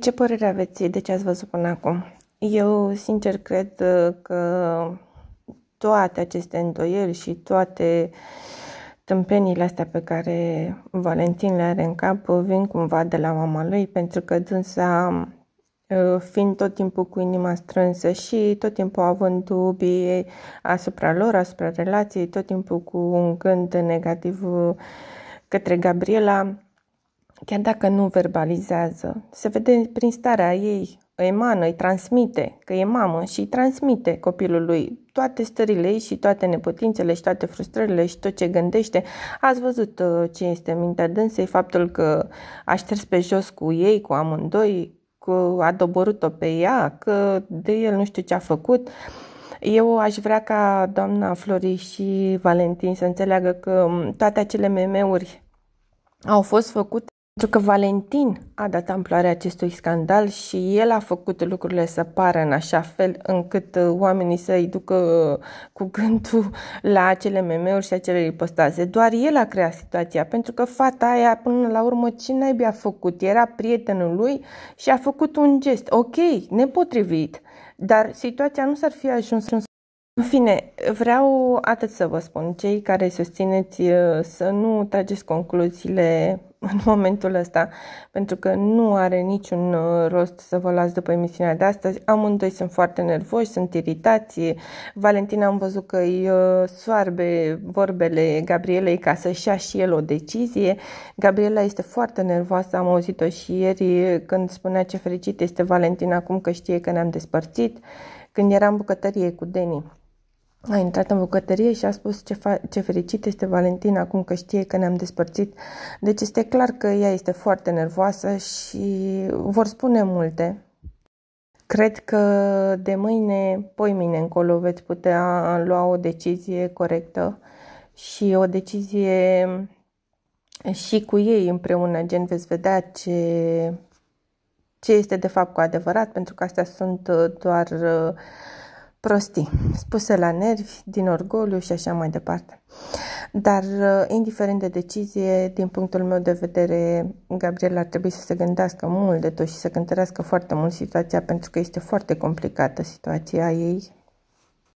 Ce părere aveți de ce ați văzut până acum? Eu, sincer, cred uh, că toate aceste îndoieli și toate tâmpenile astea pe care Valentin le are în cap uh, vin cumva de la mama lui, pentru că dânsa, uh, fiind tot timpul cu inima strânsă și tot timpul având dubii asupra lor, asupra relației, tot timpul cu un gând negativ către Gabriela, chiar dacă nu verbalizează, se vede prin starea ei, îi emană, îi transmite, că e mamă și îi transmite copilului toate stările ei și toate neputințele și toate frustrările și tot ce gândește. Ați văzut uh, ce este mintea dânsei, faptul că a șters pe jos cu ei, cu amândoi, că a doborât-o pe ea, că de el nu știu ce a făcut. Eu aș vrea ca doamna Flori și Valentin să înțeleagă că mm, toate acele meme-uri au fost făcute pentru că Valentin a dat amploarea acestui scandal și el a făcut lucrurile să pară în așa fel încât uh, oamenii să-i ducă uh, cu gândul la acele meme-uri și acele ripostaze. Doar el a creat situația, pentru că fata aia, până la urmă, ce naibii a făcut? Era prietenul lui și a făcut un gest, ok, nepotrivit, dar situația nu s-ar fi ajuns în fine, vreau atât să vă spun, cei care susțineți uh, să nu trageți concluziile în momentul ăsta, pentru că nu are niciun uh, rost să vă luați după emisiunea de astăzi. Amândoi sunt foarte nervoși, sunt iritați. Valentina am văzut că îi uh, soarbe vorbele Gabrielei ca să-și ia și el o decizie. Gabriela este foarte nervoasă, am auzit-o și ieri când spunea ce fericit este Valentina acum că știe că ne-am despărțit. Când era în bucătărie cu Deni, a intrat în bucătărie și a spus ce, fa- ce fericit este Valentina acum că știe că ne-am despărțit. Deci este clar că ea este foarte nervoasă și vor spune multe. Cred că de mâine, poi mine încolo veți putea lua o decizie corectă și o decizie și cu ei împreună, gen veți vedea ce ce este de fapt cu adevărat, pentru că astea sunt uh, doar uh, prostii, spuse la nervi, din orgoliu și așa mai departe. Dar, uh, indiferent de decizie, din punctul meu de vedere, Gabriel ar trebui să se gândească mult de tot și să cântărească foarte mult situația, pentru că este foarte complicată situația ei,